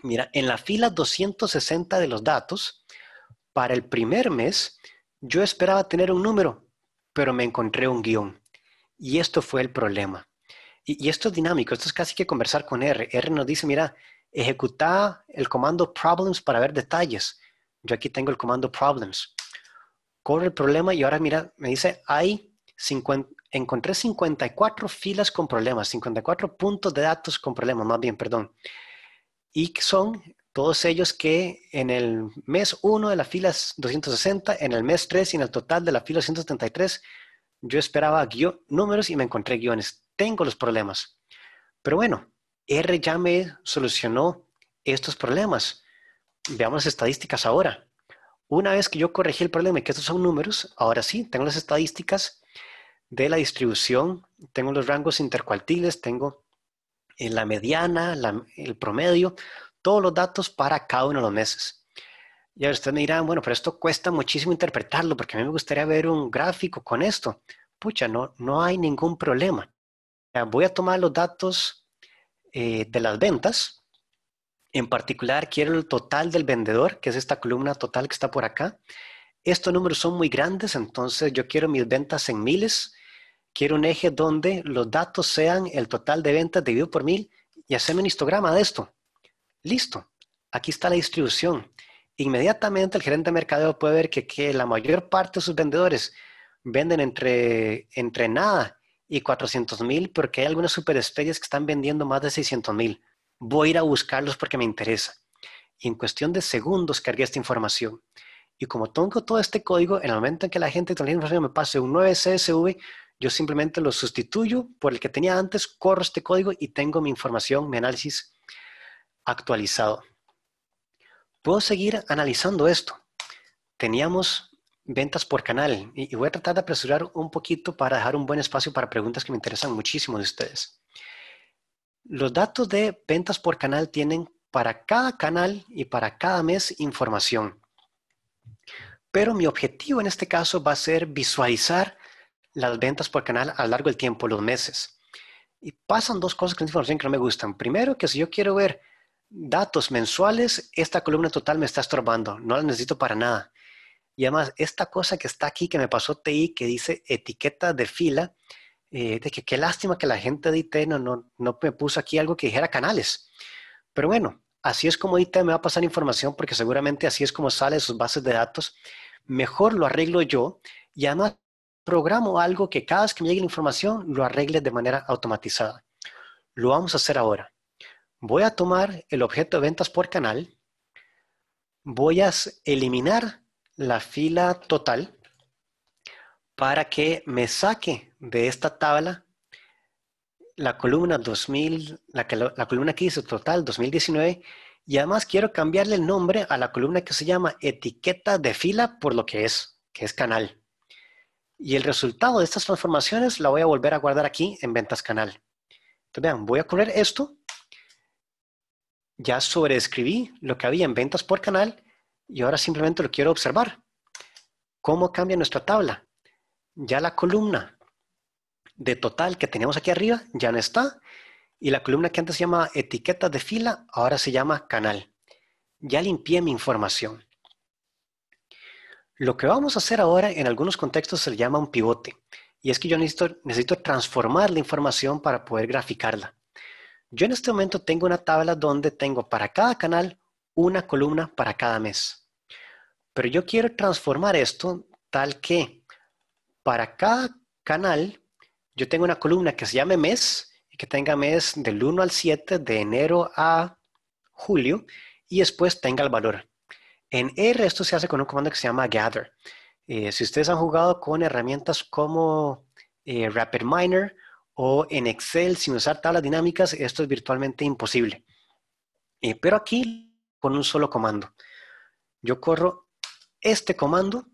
mira, en la fila 260 de los datos, para el primer mes, yo esperaba tener un número, pero me encontré un guión. Y esto fue el problema. Y, esto es dinámico, esto es casi que conversar con R. R nos dice, mira, ejecuta el comando problems para ver detalles. Yo aquí tengo el comando problems. Corre el problema y ahora mira, me dice, hay 50, encontré 54 filas con problemas, 54 puntos de datos con problemas, más bien, perdón. Y son todos ellos que en el mes 1 de la fila 260, en el mes 3 y en el total de la fila 173, yo esperaba números y me encontré guiones. Tengo los problemas. Pero bueno, R ya me solucionó estos problemas. Veamos las estadísticas ahora. Una vez que yo corregí el problema y que estos son números, ahora sí, tengo las estadísticas de la distribución, tengo los rangos intercuartiles, tengo eh, la mediana, el promedio, todos los datos para cada uno de los meses. Y ahora ustedes me dirán, bueno, pero esto cuesta muchísimo interpretarlo porque a mí me gustaría ver un gráfico con esto. Pucha, no, no hay ningún problema. Voy a tomar los datos eh, de las ventas. En particular, quiero el total del vendedor, que es esta columna total que está por acá. Estos números son muy grandes, entonces yo quiero mis ventas en miles. Quiero un eje donde los datos sean el total de ventas dividido por mil y hacerme un histograma de esto listo, aquí está la distribución. Inmediatamente el gerente de mercadeo puede ver que, la mayor parte de sus vendedores venden entre, entre nada y 400 mil, porque hay algunas superestrellas que están vendiendo más de 600 mil. Voy a ir a buscarlos porque me interesa. Y en cuestión de segundos cargué esta información. Y como tengo todo este código, en el momento en que la gente de información me pase un 9CSV, yo simplemente lo sustituyo por el que tenía antes, corro este código y tengo mi información, mi análisis actualizado. Puedo seguir analizando esto. Teníamos ventas por canal y, voy a tratar de apresurar un poquito para dejar un buen espacio para preguntas que me interesan muchísimo de ustedes. Los datos de ventas por canal tienen para cada canal y para cada mes información. Pero mi objetivo en este caso va a ser visualizar las ventas por canal a lo largo del tiempo, los meses. Y pasan dos cosas con información que no me gustan. Primero, que si yo quiero ver datos mensuales, esta columna total me está estorbando, no la necesito para nada. Y además, esta cosa que está aquí, que me pasó TI, que dice etiqueta de fila, eh, de que qué lástima que la gente de IT no, no, no me puso aquí algo que dijera canales. Pero bueno, así es como IT me va a pasar información porque seguramente así es como sale sus bases de datos. Mejor lo arreglo yo y además programo algo que cada vez que me llegue la información lo arregle de manera automatizada. Lo vamos a hacer ahora voy a tomar el objeto de ventas por canal, voy a eliminar la fila total para que me saque de esta tabla la columna 2000, la, columna que dice total 2019 y además quiero cambiarle el nombre a la columna que se llama etiqueta de fila por lo que es, que es canal. Y el resultado de estas transformaciones la voy a volver a guardar aquí en ventas canal. Entonces voy a correr esto ya sobreescribí lo que había en ventas por canal y ahora simplemente lo quiero observar. ¿Cómo cambia nuestra tabla? Ya la columna de total que teníamos aquí arriba ya no está y la columna que antes se llamaba etiquetas de fila ahora se llama canal. Ya limpié mi información. Lo que vamos a hacer ahora en algunos contextos se le llama un pivote y es que yo necesito transformar la información para poder graficarla. Yo en este momento tengo una tabla donde tengo para cada canal una columna para cada mes. Pero yo quiero transformar esto tal que para cada canal yo tengo una columna que se llame mes y que tenga mes del 1 al 7 de enero a julio y después tenga el valor. En R esto se hace con un comando que se llama gather. Eh, si ustedes han jugado con herramientas como eh, Rapid Miner, o en Excel sin usar tablas dinámicas, esto es virtualmente imposible. Eh, pero aquí con un solo comando. Yo corro este comando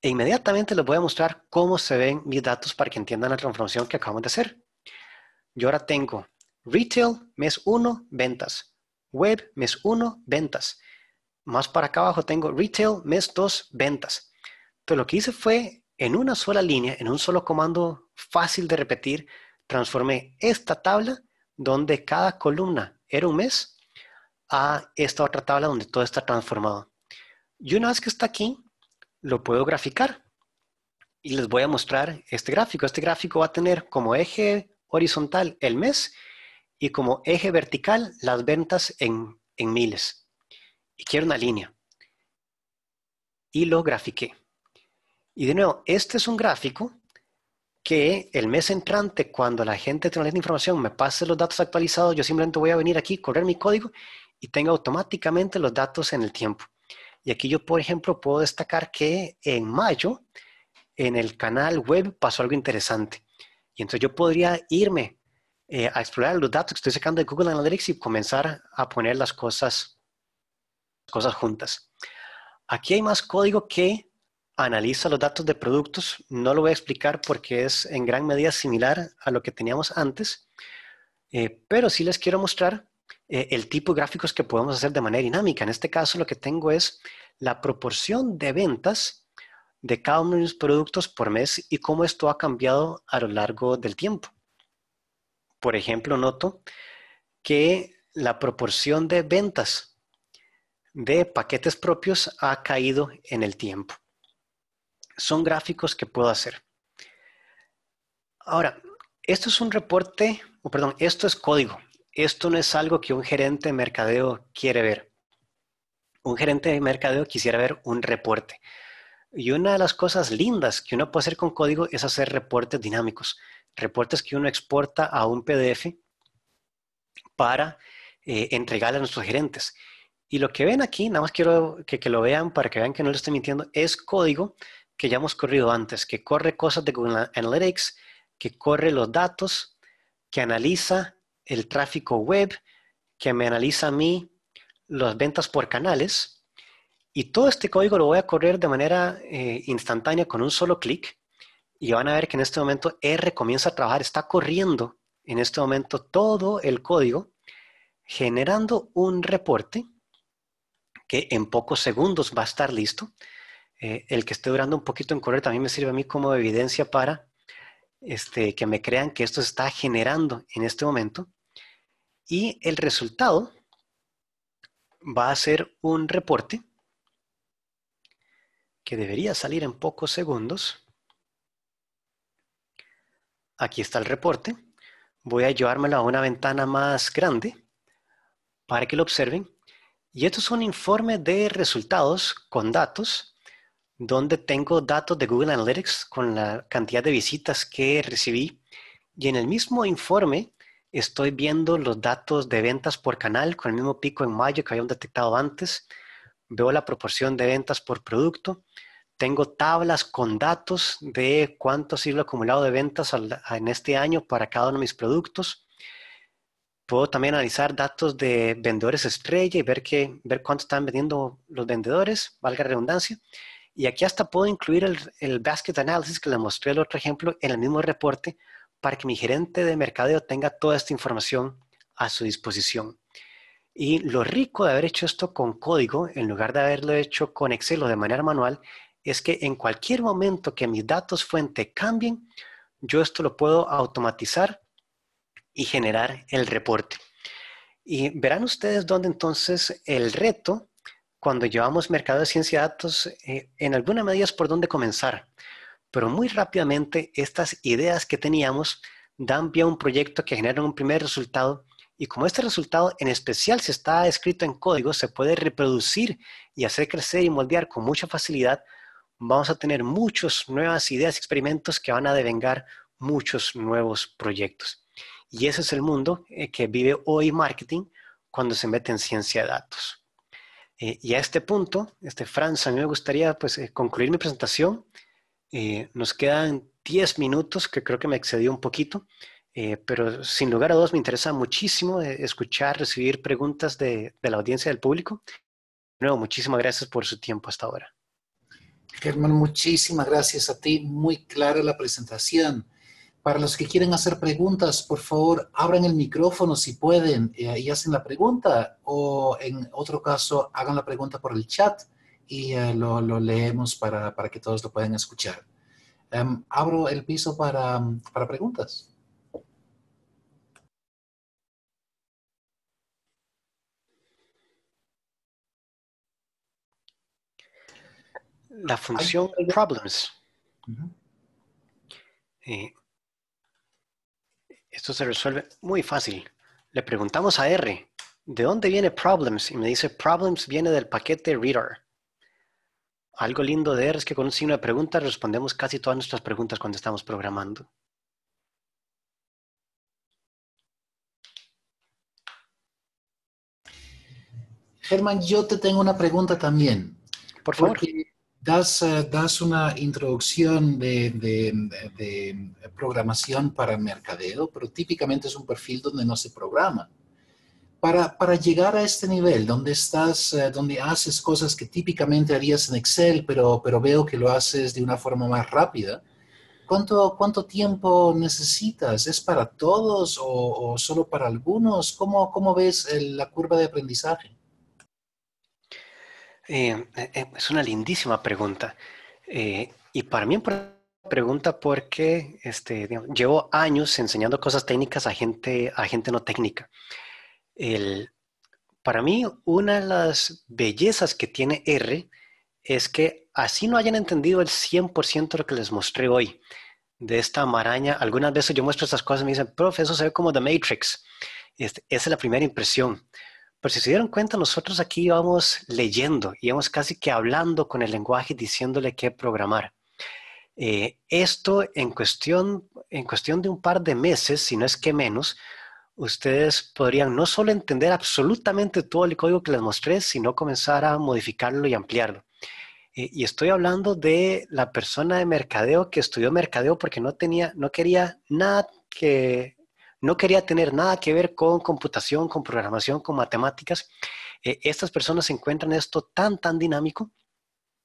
e inmediatamente les voy a mostrar cómo se ven mis datos para que entiendan la transformación que acabamos de hacer. Yo ahora tengo retail mes 1, ventas. Web mes 1, ventas. Más para acá abajo tengo retail mes 2, ventas. Entonces lo que hice fue en una sola línea, en un solo comando fácil de repetir, transformé esta tabla donde cada columna era un mes a esta otra tabla donde todo está transformado. Y una vez que está aquí, lo puedo graficar. Y les voy a mostrar este gráfico. Este gráfico va a tener como eje horizontal el mes y como eje vertical las ventas en, miles. Y quiero una línea. Y lo grafiqué. Y de nuevo, este es un gráfico que el mes entrante, cuando la gente de la información me pase los datos actualizados, yo simplemente voy a venir aquí, correr mi código y tenga automáticamente los datos en el tiempo. Y aquí yo, por ejemplo, puedo destacar que en mayo, en el canal web pasó algo interesante. Y entonces yo podría irme eh, a explorar los datos que estoy sacando de Google Analytics y comenzar a poner las cosas, cosas juntas. Aquí hay más código que analiza los datos de productos. No lo voy a explicar porque es en gran medida similar a lo que teníamos antes, eh, pero sí les quiero mostrar eh, el tipo de gráficos que podemos hacer de manera dinámica. En este caso lo que tengo es la proporción de ventas de cada uno de mis productos por mes y cómo esto ha cambiado a lo largo del tiempo. Por ejemplo, noto que la proporción de ventas de paquetes propios ha caído en el tiempo son gráficos que puedo hacer. Ahora, esto es un reporte, o perdón, esto es código. Esto no es algo que un gerente de mercadeo quiere ver. Un gerente de mercadeo quisiera ver un reporte. Y una de las cosas lindas que uno puede hacer con código es hacer reportes dinámicos, reportes que uno exporta a un PDF para eh, entregarle a nuestros gerentes. Y lo que ven aquí, nada más quiero que, que, lo vean para que vean que no lo estoy mintiendo, es código que ya hemos corrido antes, que corre cosas de Google Analytics, que corre los datos, que analiza el tráfico web, que me analiza a mí las ventas por canales. Y todo este código lo voy a correr de manera eh, instantánea con un solo clic. Y van a ver que en este momento R comienza a trabajar, está corriendo en este momento todo el código, generando un reporte que en pocos segundos va a estar listo. Eh, el que esté durando un poquito en correr también me sirve a mí como evidencia para este, que me crean que esto se está generando en este momento. Y el resultado va a ser un reporte que debería salir en pocos segundos. Aquí está el reporte. Voy a llevármelo a una ventana más grande para que lo observen. Y esto es un informe de resultados con datos donde tengo datos de Google Analytics con la cantidad de visitas que recibí. Y en el mismo informe estoy viendo los datos de ventas por canal con el mismo pico en mayo que habíamos detectado antes. Veo la proporción de ventas por producto. Tengo tablas con datos de cuánto ha sido acumulado de ventas en este año para cada uno de mis productos. Puedo también analizar datos de vendedores estrella y ver, ver cuánto están vendiendo los vendedores, valga redundancia. Y aquí hasta puedo incluir el, el basket analysis que le mostré el otro ejemplo en el mismo reporte para que mi gerente de mercadeo tenga toda esta información a su disposición. Y lo rico de haber hecho esto con código, en lugar de haberlo hecho con Excel o de manera manual, es que en cualquier momento que mis datos fuente cambien, yo esto lo puedo automatizar y generar el reporte. Y verán ustedes dónde entonces el reto cuando llevamos mercado de ciencia de datos, eh, en alguna medida es por dónde comenzar, pero muy rápidamente estas ideas que teníamos dan vía a un proyecto que genera un primer resultado y como este resultado en especial si está escrito en código, se puede reproducir y hacer crecer y moldear con mucha facilidad, vamos a tener muchas nuevas ideas, y experimentos que van a devengar muchos nuevos proyectos. Y ese es el mundo eh, que vive hoy marketing cuando se mete en ciencia de datos. Eh, y a este punto, este, Franz, a mí me gustaría pues, eh, concluir mi presentación. Eh, nos quedan 10 minutos, que creo que me excedió un poquito, pero sin lugar a dudas me interesa muchísimo escuchar, recibir preguntas de, de, la audiencia del público. De nuevo, muchísimas gracias por su tiempo hasta ahora. Germán, muchísimas gracias a ti. Muy clara la presentación. Para los que quieren hacer preguntas, por favor, abran el micrófono si pueden eh, y hacen la pregunta. O en otro caso, hagan la pregunta por el chat y eh, lo, leemos para, que todos lo puedan escuchar. Em, abro el piso para, preguntas. La función problems. Esto se resuelve muy fácil. Le preguntamos a R, ¿de dónde viene problems? Y me dice, problems viene del paquete reader. Algo lindo de R es que con un signo de pregunta respondemos casi todas nuestras preguntas cuando estamos programando. Germán, yo te tengo una pregunta también. Por favor das, eh, das una introducción de, programación para mercadeo, pero típicamente es un perfil donde no se programa. Para, para, llegar a este nivel, donde estás, eh, donde haces cosas que típicamente harías en Excel, pero, pero veo que lo haces de una forma más rápida, ¿cuánto, cuánto tiempo necesitas? ¿Es para todos o, solo para algunos? ¿Cómo, cómo ves eh, la curva de aprendizaje? Eh, eh, eh, es una lindísima pregunta. y para mí es una pregunta porque este, llevo años enseñando cosas técnicas a gente, a gente no técnica. para mí, una de las bellezas que tiene R es que así no hayan entendido el 100% de lo que les mostré hoy de esta maraña. Algunas veces yo muestro estas cosas y me dicen, profe, eso se ve como The Matrix. Este, esa es la primera impresión. Pero pues, si se dieron cuenta, nosotros aquí íbamos leyendo, íbamos casi que hablando con el lenguaje, diciéndole qué programar. Eh, esto en cuestión, en cuestión de un par de meses, si no es que menos, ustedes podrían no solo entender absolutamente todo el código que les mostré, sino comenzar a modificarlo y ampliarlo. Eh, y estoy hablando de la persona de mercadeo que estudió mercadeo porque no tenía, no quería nada que no quería tener nada que ver con computación, con programación, con matemáticas. Eh, estas personas encuentran esto tan, tan dinámico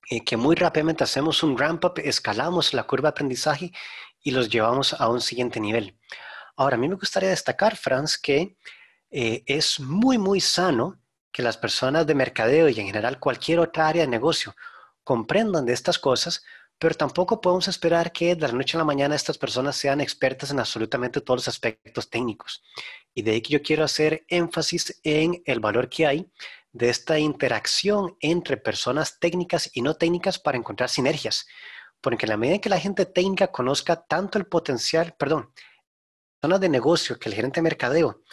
eh, que muy rápidamente hacemos un ramp up, escalamos la curva de aprendizaje y los llevamos a un siguiente nivel. Ahora, a mí me gustaría destacar, Franz, que eh, es muy, muy sano que las personas de mercadeo y en general cualquier otra área de negocio comprendan de estas cosas pero tampoco podemos esperar que de la noche a la mañana estas personas sean expertas en absolutamente todos los aspectos técnicos. Y de ahí que yo quiero hacer énfasis en el valor que hay de esta interacción entre personas técnicas y no técnicas para encontrar sinergias. Porque en la medida que la gente técnica conozca tanto el potencial, perdón, zonas de negocio que el gerente de mercadeo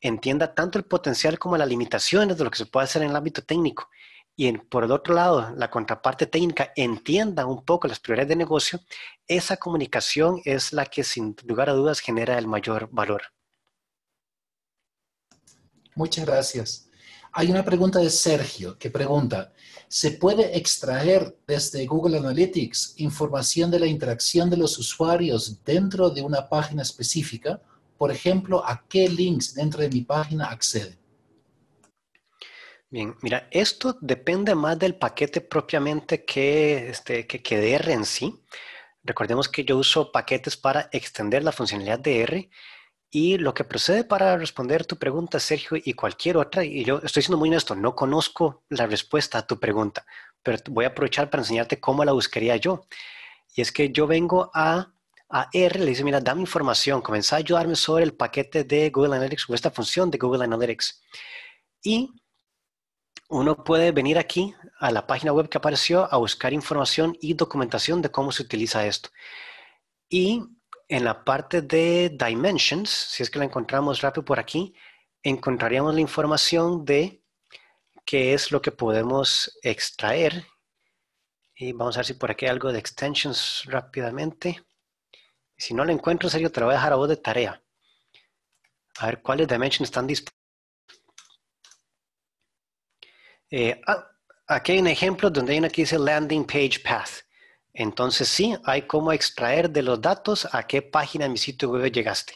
entienda tanto el potencial como las limitaciones de lo que se puede hacer en el ámbito técnico y por el otro lado, la contraparte técnica entienda un poco las prioridades de negocio, esa comunicación es la que sin lugar a dudas genera el mayor valor. Muchas gracias. Hay una pregunta de Sergio que pregunta, ¿se puede extraer desde Google Analytics información de la interacción de los usuarios dentro de una página específica? Por ejemplo, ¿a qué links dentro de mi página acceden? Bien, mira, esto depende más del paquete propiamente que, este, que, de R en sí. Recordemos que yo uso paquetes para extender la funcionalidad de R y lo que procede para responder tu pregunta, Sergio, y cualquier otra, y yo estoy siendo muy honesto, no conozco la respuesta a tu pregunta, pero voy a aprovechar para enseñarte cómo la buscaría yo. Y es que yo vengo a, a R, le dice, mira, dame información, comenzá a ayudarme sobre el paquete de Google Analytics o esta función de Google Analytics. Y uno puede venir aquí a la página web que apareció a buscar información y documentación de cómo se utiliza esto. Y en la parte de dimensions, si es que la encontramos rápido por aquí, encontraríamos la información de qué es lo que podemos extraer. Y vamos a ver si por aquí hay algo de extensions rápidamente. Si no la encuentro, en serio, te lo voy a dejar a vos de tarea. A ver cuáles dimensions están disponibles Eh, ah, aquí hay un ejemplo donde hay una que dice landing page path. Entonces sí, hay cómo extraer de los datos a qué página de mi sitio web llegaste.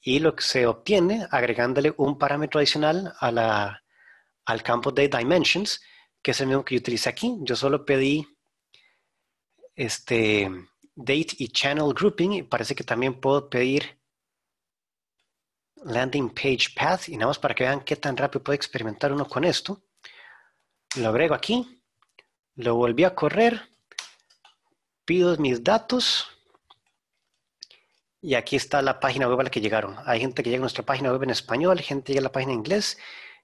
Y lo que se obtiene agregándole un parámetro adicional al campo de dimensions, que es el mismo que yo utilice aquí. Yo solo pedí este date y channel grouping y parece que también puedo pedir landing page path y nada más para que vean qué tan rápido puede experimentar uno con esto lo agrego aquí, lo volví a correr, pido mis datos y aquí está la página web a la que llegaron. Hay gente que llega a nuestra página web en español, gente que llega a la página en inglés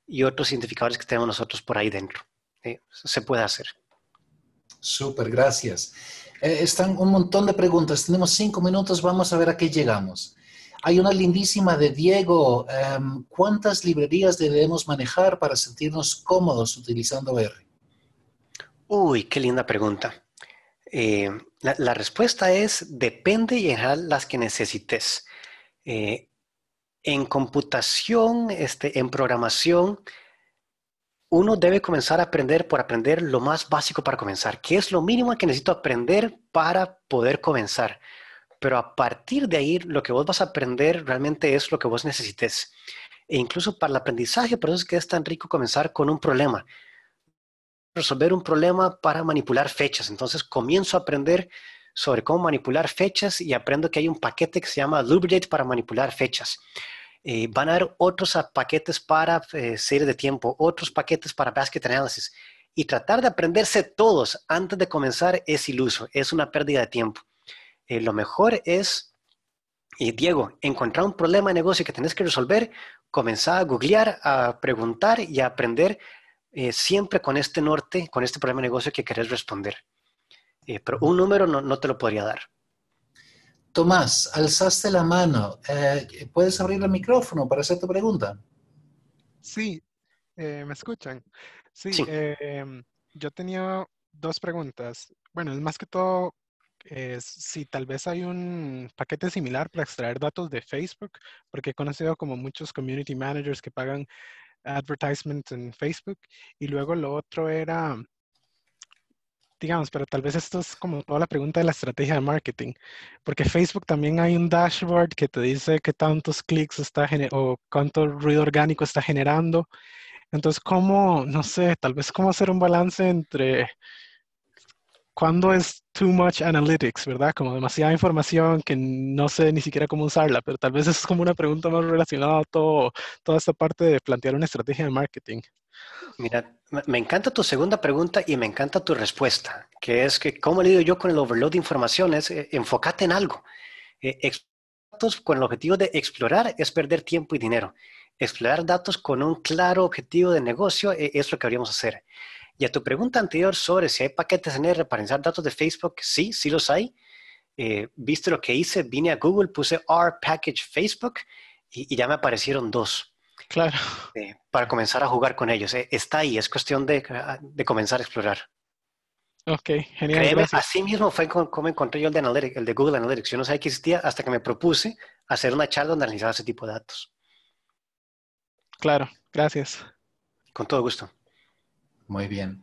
y otros identificadores que tenemos nosotros por ahí dentro. Eh, se puede hacer. Súper, gracias. Eh, están un montón de preguntas. Tenemos cinco minutos, vamos a ver a qué llegamos. Hay una lindísima de Diego. Em, ¿Cuántas librerías debemos manejar para sentirnos cómodos utilizando R? Uy, qué linda pregunta. Eh, la, respuesta es depende y en las que necesites. Eh, en computación, este, en programación, uno debe comenzar a aprender por aprender lo más básico para comenzar. ¿Qué es lo mínimo que necesito aprender para poder comenzar? Pero a partir de ahí, lo que vos vas a aprender realmente es lo que vos necesites. E incluso para el aprendizaje, por eso es que es tan rico comenzar con un problema. Resolver un problema para manipular fechas. Entonces comienzo a aprender sobre cómo manipular fechas y aprendo que hay un paquete que se llama lubridate para manipular fechas. Eh, van a haber otros paquetes para eh, de tiempo, otros paquetes para basket analysis. Y tratar de aprenderse todos antes de comenzar es iluso, es una pérdida de tiempo. Eh, lo mejor es, eh, Diego, encontrar un problema de negocio que tenés que resolver, comenzar a googlear, a preguntar y a aprender eh, siempre con este norte, con este problema de negocio que querés responder. pero un número no, te lo podría dar. Tomás, alzaste la mano. ¿Puedes abrir el micrófono para hacer tu pregunta? Sí, ¿me escuchan? Sí, yo tenía dos preguntas. Bueno, es más que todo es eh, si tal vez hay un paquete similar para extraer datos de Facebook, porque he conocido como muchos community managers que pagan advertisements en Facebook. Y luego lo otro era, digamos, pero tal vez esto es como toda la pregunta de la estrategia de marketing, porque Facebook también hay un dashboard que te dice qué tantos clics está o cuánto ruido orgánico está generando. Entonces, ¿cómo, no sé, tal vez cómo hacer un balance entre ¿Cuándo es too much analytics, verdad? Como demasiada información que no sé ni siquiera cómo usarla, pero tal vez es como una pregunta más relacionada a toda esta parte de plantear una estrategia de marketing. Mira, me encanta tu segunda pregunta y me encanta tu respuesta, que es que como le digo yo con el overload de informaciones, eh, enfócate en algo. Eh, datos con el objetivo de explorar es perder tiempo y dinero. Explorar datos con un claro objetivo de negocio eh, es lo que deberíamos hacer. Y a tu pregunta anterior sobre si hay paquetes en R para analizar datos de Facebook, sí, sí los hay. Eh, viste lo que hice, vine a Google, puse R package Facebook y, ya me aparecieron dos. Claro. Eh, para comenzar a jugar con ellos. Eh, está ahí, es cuestión de, comenzar a explorar. Ok, genial. así mismo fue como encontré yo el de, el de Google Analytics. Yo no sabía que existía hasta que me propuse hacer una charla donde analizaba ese tipo de datos. Claro, gracias. Con todo gusto. Muy bien.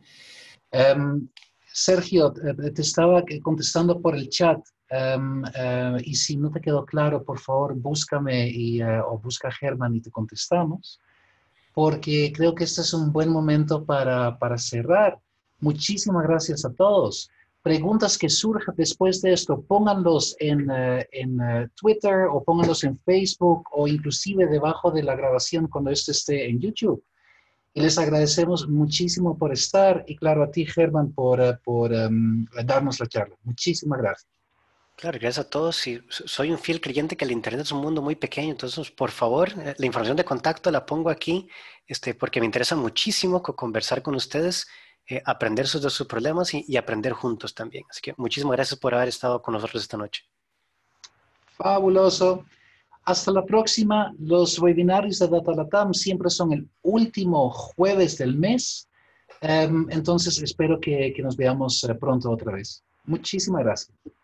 Em, Sergio, eh, eh, te estaba contestando por el chat em, eh, y si no te quedó claro, por favor, búscame y, o busca a Germán y te contestamos, porque creo que este es un buen momento para, para cerrar. Muchísimas gracias a todos preguntas que surjan después de esto, pónganlos en, en Twitter o pónganlos en Facebook o inclusive debajo de la grabación cuando este esté en YouTube les agradecemos muchísimo por estar y claro a ti, Germán, por, eh, em, darnos la charla. Muchísimas gracias. Claro, gracias a todos. soy un fiel creyente que el Internet es un mundo muy pequeño, entonces por favor, eh, la información de contacto la pongo aquí, este, porque me interesa muchísimo conversar con ustedes, eh, aprender sus, sus problemas y aprender juntos también. Así que muchísimas gracias por haber estado con nosotros esta noche. Fabuloso. Hasta la próxima. Los webinarios de Data Latam siempre son el último jueves del mes. Em, entonces espero que nos veamos eh, pronto otra vez. Muchísimas gracias.